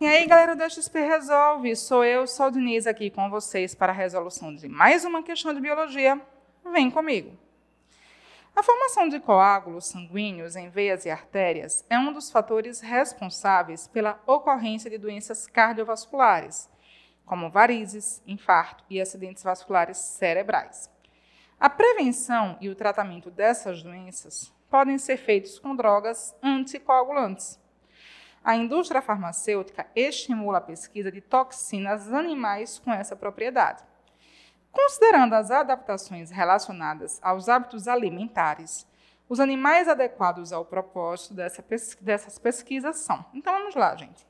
E aí, galera do XP Resolve, sou eu, Sol Diniz, aqui com vocês para a resolução de mais uma questão de biologia. Vem comigo! A formação de coágulos sanguíneos em veias e artérias é um dos fatores responsáveis pela ocorrência de doenças cardiovasculares, como varizes, infarto e acidentes vasculares cerebrais. A prevenção e o tratamento dessas doenças podem ser feitos com drogas anticoagulantes. A indústria farmacêutica estimula a pesquisa de toxinas animais com essa propriedade. Considerando as adaptações relacionadas aos hábitos alimentares, os animais adequados ao propósito dessa dessas pesquisas são. Então vamos lá, gente.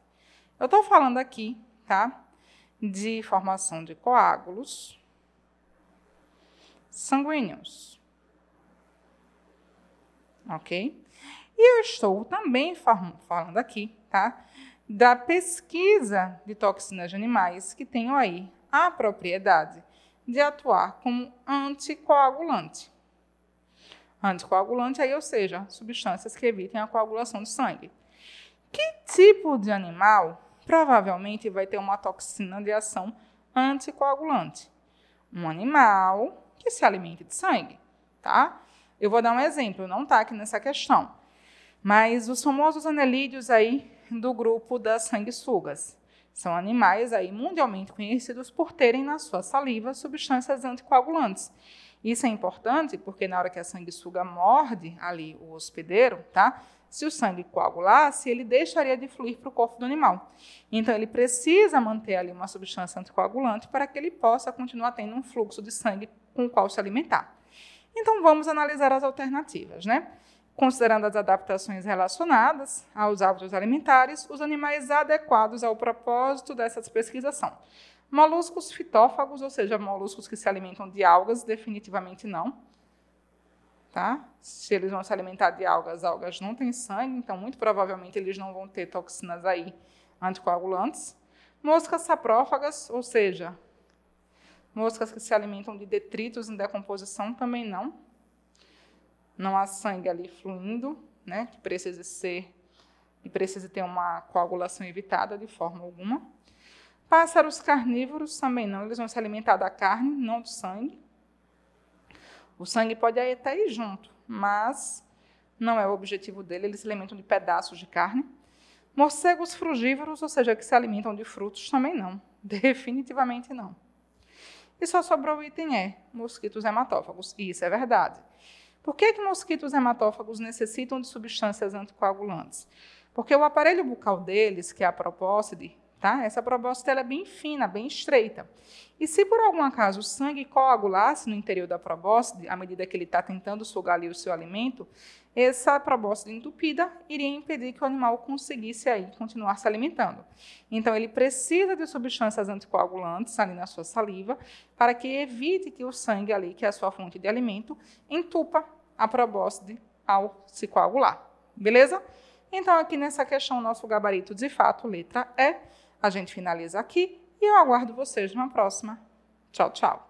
Eu estou falando aqui, tá? De formação de coágulos, sanguíneos. Ok? E eu estou também falando aqui, tá? Da pesquisa de toxinas de animais que tem aí a propriedade de atuar como anticoagulante. Anticoagulante aí, ou seja, substâncias que evitem a coagulação do sangue. Que tipo de animal provavelmente vai ter uma toxina de ação anticoagulante? Um animal que se alimente de sangue, tá? Eu vou dar um exemplo, não está aqui nessa questão. Mas os famosos anelídeos aí do grupo das sanguessugas. São animais aí mundialmente conhecidos por terem na sua saliva substâncias anticoagulantes. Isso é importante porque na hora que a sanguessuga morde ali o hospedeiro, tá? Se o sangue coagulasse, ele deixaria de fluir para o corpo do animal. Então, ele precisa manter ali uma substância anticoagulante para que ele possa continuar tendo um fluxo de sangue com o qual se alimentar. Então, vamos analisar as alternativas, né? Considerando as adaptações relacionadas aos hábitos alimentares, os animais adequados ao propósito dessa são Moluscos fitófagos, ou seja, moluscos que se alimentam de algas, definitivamente não. Tá? Se eles vão se alimentar de algas, algas não têm sangue, então muito provavelmente eles não vão ter toxinas aí anticoagulantes. Moscas saprófagas, ou seja, moscas que se alimentam de detritos em decomposição também não. Não há sangue ali fluindo, né, que precise ser e precise ter uma coagulação evitada de forma alguma. Pássaros carnívoros também não, eles vão se alimentar da carne, não do sangue. O sangue pode até ir junto, mas não é o objetivo dele, eles se alimentam de pedaços de carne. Morcegos frugívoros, ou seja, que se alimentam de frutos, também não, definitivamente não. E só sobrou o item E, mosquitos hematófagos, e isso é verdade. Por que, que mosquitos hematófagos necessitam de substâncias anticoagulantes? Porque o aparelho bucal deles, que é a propósito, tá? Essa probóscide é bem fina, bem estreita. E se por algum acaso o sangue coagulasse no interior da probóscide, à medida que ele está tentando sugar ali o seu alimento, essa probóscide entupida iria impedir que o animal conseguisse aí continuar se alimentando. Então ele precisa de substâncias anticoagulantes ali na sua saliva para que evite que o sangue ali, que é a sua fonte de alimento, entupa a probóscide ao se coagular. Beleza? Então aqui nessa questão nosso gabarito de fato letra E a gente finaliza aqui e eu aguardo vocês numa próxima. Tchau, tchau.